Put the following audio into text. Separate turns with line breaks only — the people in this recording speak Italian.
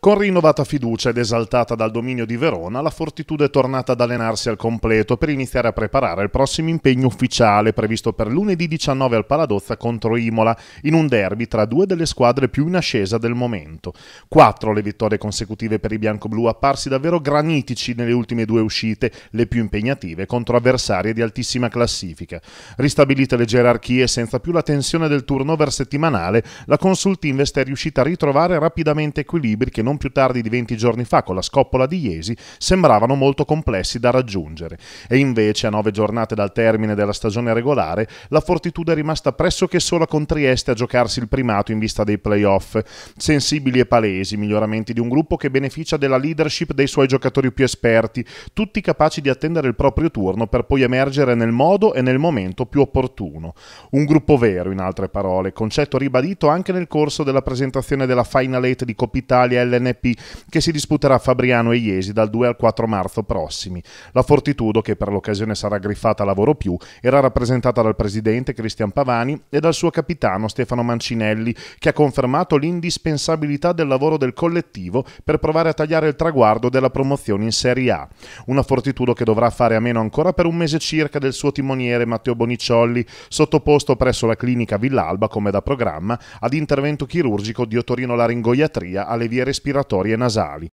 Con rinnovata fiducia ed esaltata dal dominio di Verona, la Fortitude è tornata ad allenarsi al completo per iniziare a preparare il prossimo impegno ufficiale previsto per lunedì 19 al Paladozza contro Imola, in un derby tra due delle squadre più in ascesa del momento. Quattro le vittorie consecutive per i bianco-blu, apparsi davvero granitici nelle ultime due uscite, le più impegnative contro avversarie di altissima classifica. Ristabilite le gerarchie senza più la tensione del turnover settimanale, la Consultinvest è riuscita a ritrovare rapidamente equilibri che non non più tardi di 20 giorni fa con la scoppola di Iesi sembravano molto complessi da raggiungere e invece a nove giornate dal termine della stagione regolare la Fortitudo è rimasta pressoché sola con Trieste a giocarsi il primato in vista dei playoff. Sensibili e palesi miglioramenti di un gruppo che beneficia della leadership dei suoi giocatori più esperti, tutti capaci di attendere il proprio turno per poi emergere nel modo e nel momento più opportuno. Un gruppo vero, in altre parole, concetto ribadito anche nel corso della presentazione della Final 8 di Coppa Italia LL NP che si disputerà a Fabriano e Iesi dal 2 al 4 marzo prossimi. La Fortitudo, che per l'occasione sarà griffata a Lavoro Più, era rappresentata dal presidente Cristian Pavani e dal suo capitano Stefano Mancinelli, che ha confermato l'indispensabilità del lavoro del collettivo per provare a tagliare il traguardo della promozione in Serie A. Una Fortitudo che dovrà fare a meno ancora per un mese circa del suo timoniere Matteo Bonicciolli, sottoposto presso la clinica Villalba come da programma ad intervento chirurgico di otorino laringoiatria alle vie respiratorie respiratorie nasali,